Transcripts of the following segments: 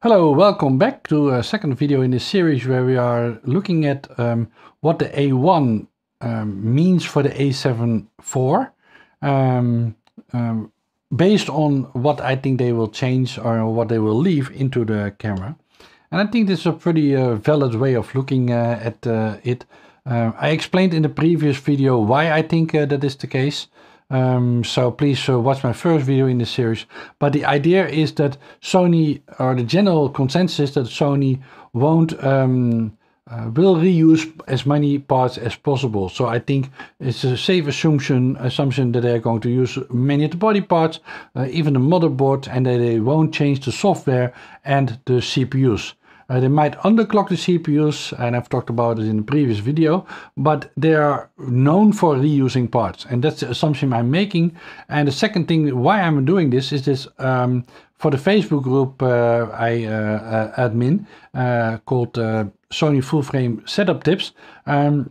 Hello, welcome back to a second video in this series where we are looking at um, what the A1 um, means for the A7 IV um, um, based on what I think they will change or what they will leave into the camera. And I think this is a pretty uh, valid way of looking uh, at uh, it. Uh, I explained in the previous video why I think uh, that is the case. Um, so please uh, watch my first video in this series. But the idea is that Sony, or the general consensus that Sony won't um, uh, will reuse as many parts as possible. So I think it's a safe assumption assumption that they're going to use many of the body parts, uh, even the motherboard, and that they won't change the software and the CPUs. Uh, they might underclock the CPUs, and I've talked about it in the previous video, but they are known for reusing parts. And that's the assumption I'm making. And the second thing why I'm doing this is this, um, for the Facebook group uh, I uh, uh admin uh, called uh, Sony Full Frame Setup Tips, um,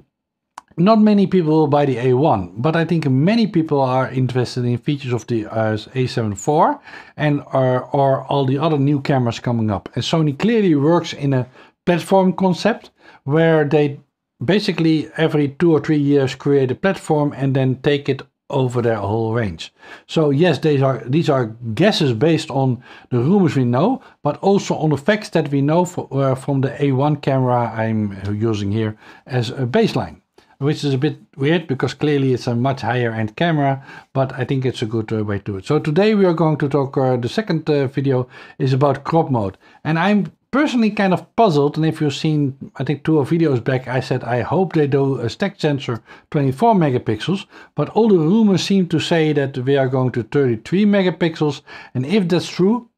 not many people will buy the A1, but I think many people are interested in features of the uh, A7 IV and or all the other new cameras coming up. And Sony clearly works in a platform concept where they basically every two or three years create a platform and then take it over their whole range. So yes, these are these are guesses based on the rumors we know, but also on the facts that we know for, uh, from the A1 camera I'm using here as a baseline which is a bit weird because clearly it's a much higher end camera, but I think it's a good uh, way to do it. So today we are going to talk, uh, the second uh, video is about crop mode. And I'm personally kind of puzzled, and if you've seen, I think two videos back, I said I hope they do a stack sensor 24 megapixels, but all the rumors seem to say that we are going to 33 megapixels, and if that's true,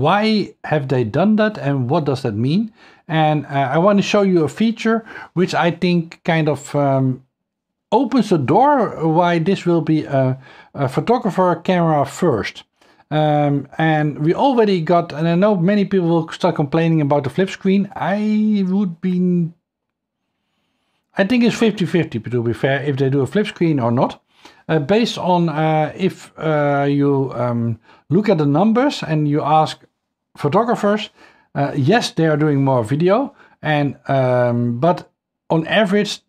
why have they done that and what does that mean? And uh, I want to show you a feature which I think kind of um, opens the door why this will be a, a photographer camera first. Um, and we already got, and I know many people will start complaining about the flip screen. I would be, I think it's 50-50 to be fair, if they do a flip screen or not. Uh, based on uh, if uh, you um, look at the numbers and you ask photographers, uh, yes, they are doing more video, and um, but on average,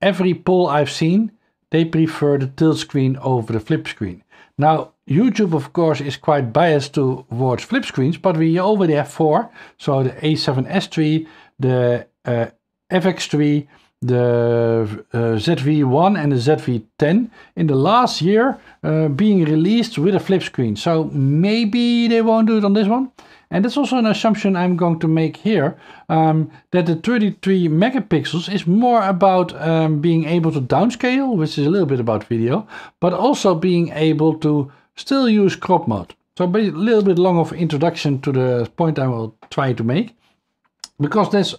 every poll I've seen, they prefer the tilt screen over the flip screen. Now, YouTube, of course, is quite biased towards flip screens, but we already have four. So the A7S3, the uh, FX3, the uh, eh, ZV-1 and the ZV-10 in the last year uh, being released with a flip screen. So maybe they won't do it on this one. And that's also an assumption I'm going to make here, um, that the 33 megapixels is more about um, being able to downscale, which is a little bit about video, but also being able to still use crop mode. So a little bit long of introduction to the point I will try to make, because there's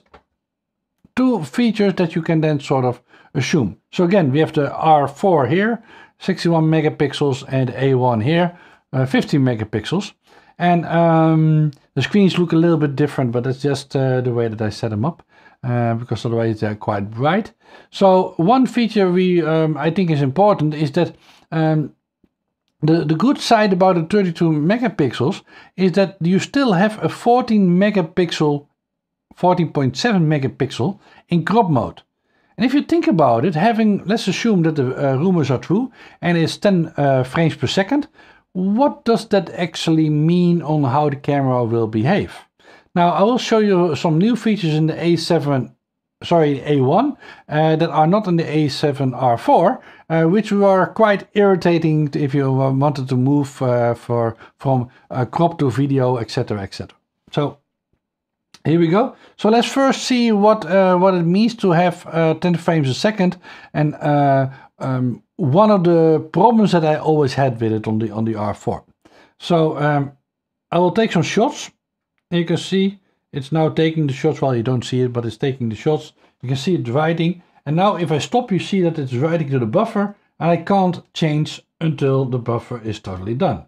two features that you can then sort of assume. So again, we have the R4 here, 61 megapixels and A1 here, uh, 15 megapixels. And um, the screens look a little bit different, but that's just uh, the way that I set them up. Uh, because otherwise they're quite bright. So one feature we um, I think is important is that um, the, the good side about the 32 megapixels is that you still have a 14 megapixel 14.7 megapixel in crop mode. And if you think about it, having, let's assume that the uh, rumors are true and it's 10 uh, frames per second, what does that actually mean on how the camera will behave? Now I will show you some new features in the A7, sorry A1, uh, that are not in the A7R4, uh, which were quite irritating if you wanted to move uh, for from crop to video, etc., etc. So here we go. So let's first see what uh, what it means to have uh, 10 frames a second. And uh, um, one of the problems that I always had with it on the on the R4. So um, I will take some shots. You can see it's now taking the shots. Well, you don't see it, but it's taking the shots. You can see it writing. And now if I stop, you see that it's writing to the buffer. And I can't change until the buffer is totally done.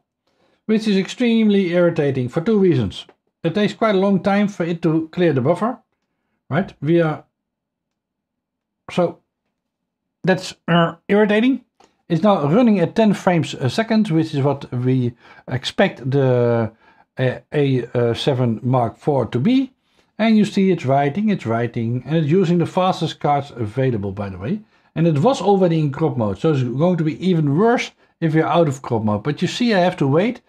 Which is extremely irritating for two reasons. It takes quite a long time for it to clear the buffer, right? We are, so that's uh, irritating. It's now running at 10 frames a second, which is what we expect the uh, A7 uh, Mark IV to be. And you see it's writing, it's writing, and it's using the fastest cards available, by the way. And it was already in crop mode, so it's going to be even worse if you're out of crop mode. But you see I have to wait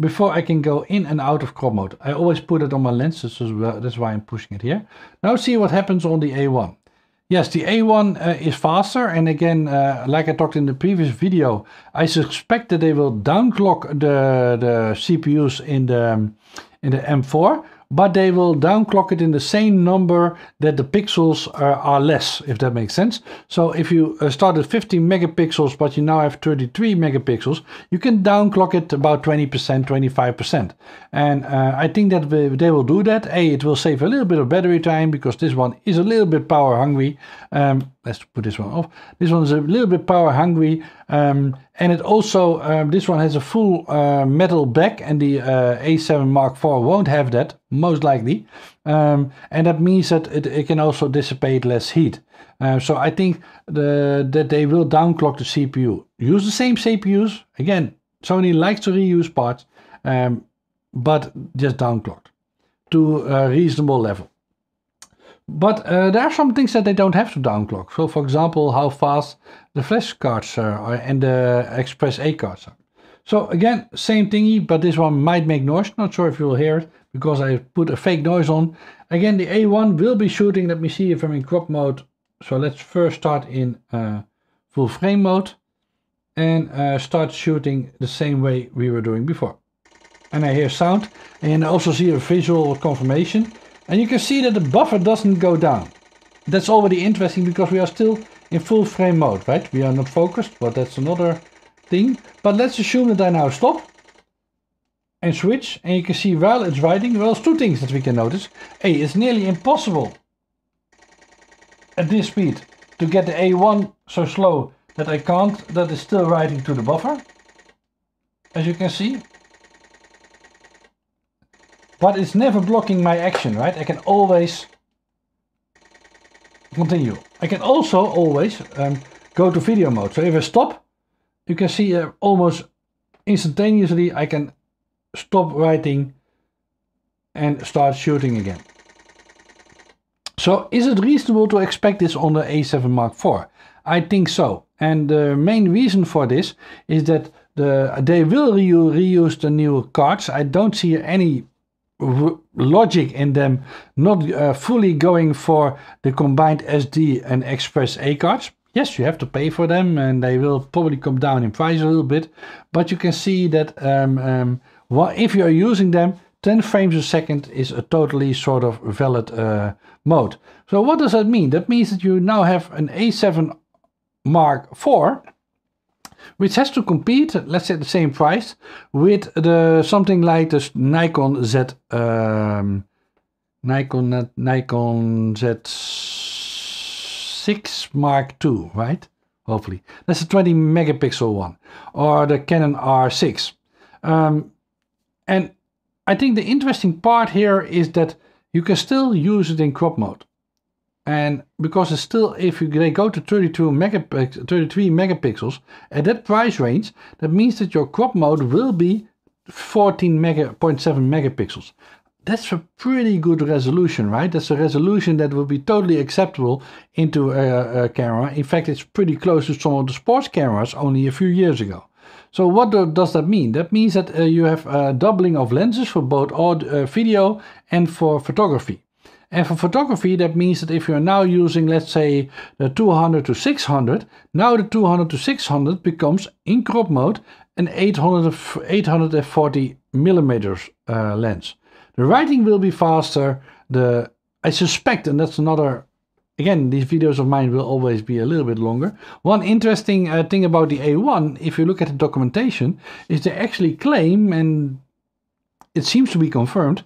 before I can go in and out of crop mode. I always put it on my lens, well. that's why I'm pushing it here. Now see what happens on the A1. Yes, the A1 uh, is faster and again, uh, like I talked in the previous video, I suspect that they will downclock the, the CPUs in the, um, in the M4 but they will downclock it in the same number that the pixels are, uh, are less, if that makes sense. So if you uh, start at 15 megapixels, but you now have 33 megapixels, you can downclock it about 20%, 25%. And uh, I think that they will do that. A, it will save a little bit of battery time because this one is a little bit power hungry. Um, let's put this one off. This one's a little bit power hungry um, and it also, um, this one has a full uh, metal back and the uh, A7 Mark IV won't have that, most likely. Um, and that means that it, it, can also dissipate less heat. Uh, so I think the, that they will downclock the CPU. Use the same CPUs. Again, Sony likes to reuse parts, um, but just downclocked to a reasonable level. But uh, there are some things that they don't have to downclock. So for example, how fast the flash cards are uh, and the Express A cards are. So again, same thingy, but this one might make noise. Not sure if you'll hear it because I put a fake noise on. Again, the A1 will be shooting. Let me see if I'm in crop mode. So let's first start in uh, full frame mode and uh, start shooting the same way we were doing before. And I hear sound and I also see a visual confirmation. And you can see that the buffer doesn't go down. That's already interesting because we are still in full frame mode, right? We are not focused, but that's another thing. But let's assume that I now stop and switch and you can see while it's writing, well, two things that we can notice. A, it's nearly impossible at this speed to get the A1 so slow that I can't, that is still writing to the buffer, as you can see. But it's never blocking my action, right? I can always continue. I can also always um, go to video mode. So if I stop, you can see uh, almost instantaneously I can stop writing and start shooting again. So is it reasonable to expect this on the A7 Mark IV? I think so. And the main reason for this is that the, they will re reuse the new cards. I don't see any logic in them not uh, fully going for the combined SD and Express A cards. Yes, you have to pay for them and they will probably come down in price a little bit, but you can see that um, um, well, if you are using them, 10 frames a second is a totally sort of valid uh, mode. So what does that mean? That means that you now have an A7 Mark IV which has to compete, let's say the same price, with the something like the Nikon Z, um, Nikon uh, Nikon Z6 Mark II, right? Hopefully, that's a 20 megapixel one, or the Canon R6. Um, and I think the interesting part here is that you can still use it in crop mode and because it's still if you, they go to 32 megapixels 33 megapixels at that price range that means that your crop mode will be 14.7 mega megapixels that's a pretty good resolution right that's a resolution that will be totally acceptable into a, a camera in fact it's pretty close to some of the sports cameras only a few years ago so what do, does that mean? That means that uh, you have a doubling of lenses for both audio, uh, video and for photography. And for photography, that means that if you're now using, let's say, the 200 to 600, now the 200 to 600 becomes in crop mode an 800, 840 millimeters uh, lens. The writing will be faster. The I suspect, and that's another Again, these videos of mine will always be a little bit longer. One interesting uh, thing about the A1, if you look at the documentation, is they actually claim, and it seems to be confirmed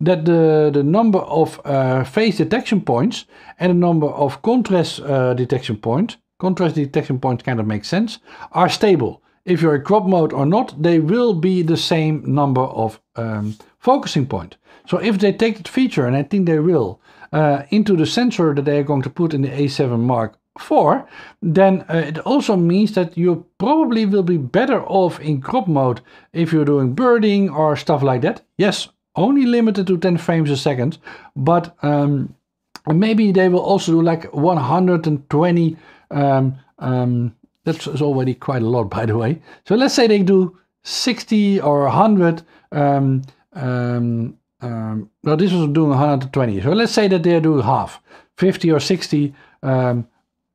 that the, the number of uh, phase detection points and the number of contrast uh, detection points, contrast detection points kind of makes sense, are stable. If you're in crop mode or not, they will be the same number of um, focusing point. So if they take that feature, and I think they will, uh, into the sensor that they are going to put in the A7 Mark 4, then uh, it also means that you probably will be better off in crop mode if you're doing birding or stuff like that. Yes, only limited to 10 frames a second, but um, maybe they will also do like 120. Um, um, that's already quite a lot, by the way. So let's say they do 60 or 100. Um, um, um, well, this was doing 120. So let's say that they do half, 50 or 60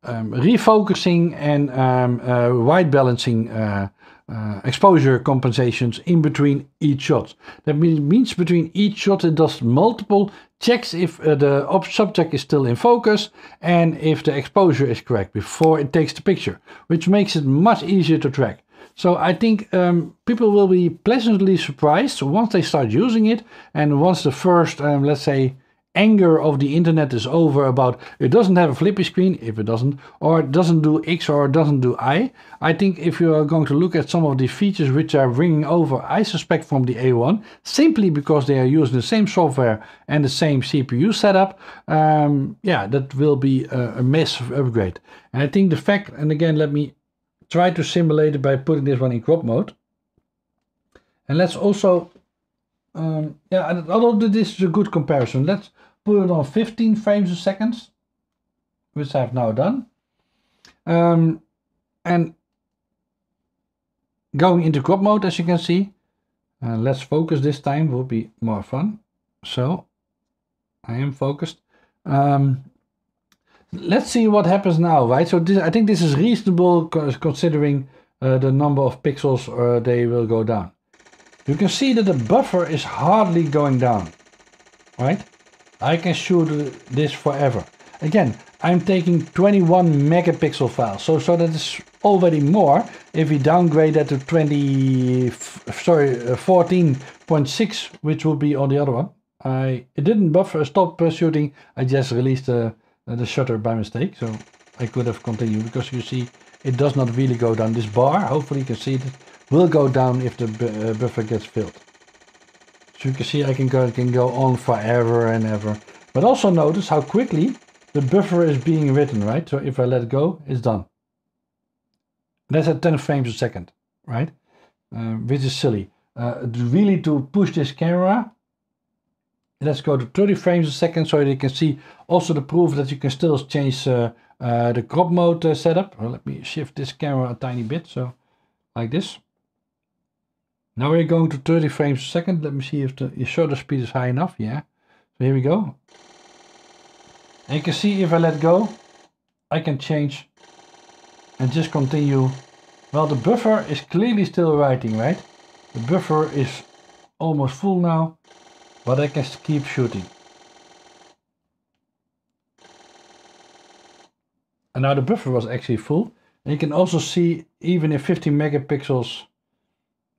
um, refocusing and um, ehm, uh, eh, white balancing uh, uh, exposure compensations in between each shot. That means between each shot it does multiple checks if the subject is still in focus and if the exposure is correct before it takes the picture, which makes it much easier to track. So I think um, people will be pleasantly surprised once they start using it and once the first, let's say, anger of the internet is over about it doesn't have a flippy screen if it doesn't or it doesn't do X or it doesn't do I. I think if you are going to look at some of the features which are bringing over I suspect from the A1 simply because they are using the same software and the same CPU setup um, yeah that will be a, a massive upgrade and I think the fact and again let me try to simulate it by putting this one in crop mode and let's also um, yeah, and although this is a good comparison, let's put it on 15 frames a second, which I've now done. Um, and going into crop mode, as you can see, uh, let's focus this time will be more fun. So I am focused. Um, let's see what happens now, right? So this, I think this is reasonable considering uh, the number of pixels uh, they will go down. You can see that the buffer is hardly going down, right? I can shoot this forever. Again, I'm taking 21 megapixel files, so, so that is already more. If we downgrade that to 20, sorry, 14.6, uh, which would be on the other one. I it didn't buffer, stop shooting, I just released the, uh, the shutter by mistake, so I could have continued, because you see, it does not really go down this bar. Hopefully you can see that will go down if the uh, buffer gets filled. So you can see I can go, can go on forever and ever. But also notice how quickly the buffer is being written, right? So if I let go, it's done. That's at 10 frames a second, right? Uh, which is silly. Uh, really to push this camera, let's go to 30 frames a second so you can see also the proof that you can still change uh, uh the crop mode uh, setup. Well, let me shift this camera a tiny bit, so like this. Now we're going to 30 frames a second. Let me see if the your shutter speed is high enough. Yeah. So here we go. And you can see if I let go, I can change and just continue. Well, the buffer is clearly still writing, right? The buffer is almost full now, but I can keep shooting. And now the buffer was actually full. And you can also see even in 15 megapixels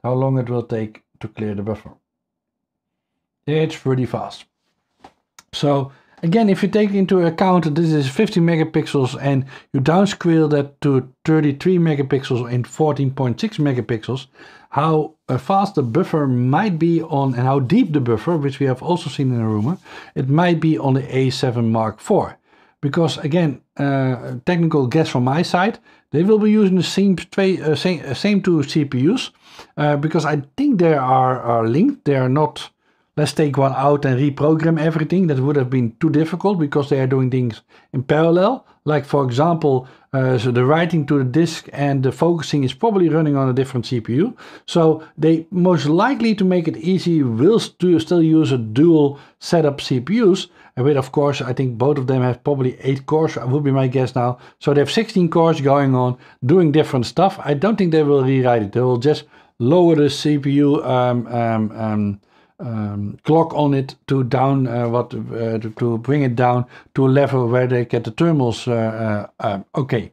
how long it will take to clear the buffer. It's pretty fast. So again, if you take into account that this is 50 megapixels and you downscale that to 33 megapixels and 14.6 megapixels, how uh, fast the buffer might be on and how deep the buffer, which we have also seen in a rumor, it might be on the A7 Mark IV because again, uh, technical guess from my side, they will be using the same, uh, same, uh, same two CPUs uh, because I think they are, are linked. They are not, let's take one out and reprogram everything. That would have been too difficult because they are doing things in parallel. Like for example, uh, so the writing to the disk and the focusing is probably running on a different CPU. So they most likely to make it easy will st still use a dual setup CPUs, and with, of course, I think both of them have probably eight cores, would be my guess now. So they have 16 cores going on, doing different stuff. I don't think they will rewrite it. They will just lower the CPU um, um, um, um, clock on it to down uh, what uh, to bring it down to a level where they get the thermals uh, uh um, okay.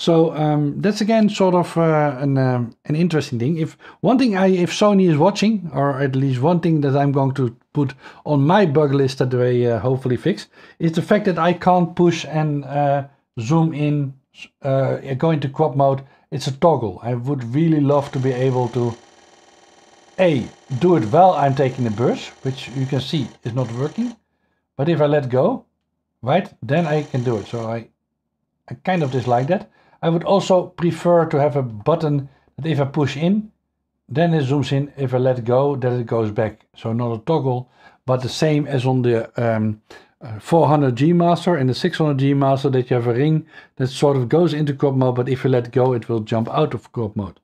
So um, that's again sort of uh, an um, an interesting thing. If one thing I if Sony is watching, or at least one thing that I'm going to put on my bug list that they uh, hopefully fix, is the fact that I can't push and uh, zoom in, uh, go into crop mode. It's a toggle. I would really love to be able to a do it while I'm taking the burst, which you can see is not working. But if I let go, right, then I can do it. So I, I kind of dislike that. I would also prefer to have a button that if I push in, then it zooms in. If I let go, then it goes back. So not a toggle, but the same as on the um, 400G uh, Master and the 600G Master that you have a ring that sort of goes into crop mode, but if you let go, it will jump out of crop mode.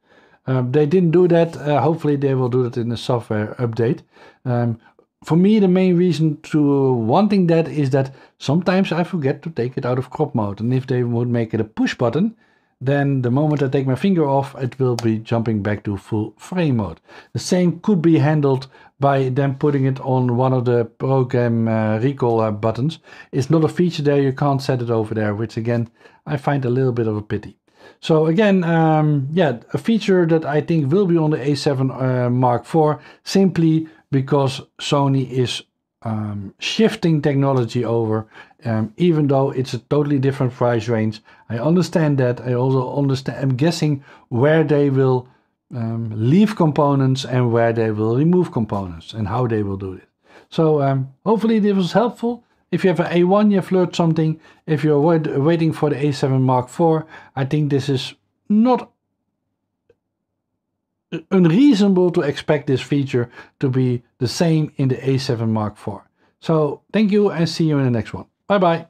Um, they didn't do that. Uh, hopefully they will do that in the software update. Um, for me, the main reason to wanting that is that sometimes I forget to take it out of crop mode. And if they would make it a push button, then the moment I take my finger off, it will be jumping back to full frame mode. The same could be handled by then putting it on one of the program uh, recall uh, buttons. It's not a feature there, you can't set it over there, which again, I find a little bit of a pity. So again, um, yeah, a feature that I think will be on the A7 uh, Mark IV, simply because Sony is um, shifting technology over, um, even though it's a totally different price range. I understand that. I also understand. I'm guessing where they will um, leave components and where they will remove components and how they will do it. So um, hopefully this was helpful. If you have an A1, you've learned something. If you're wait waiting for the A7 Mark IV, I think this is not unreasonable to expect this feature to be the same in the A7 Mark IV. So thank you and see you in the next one. Bye bye.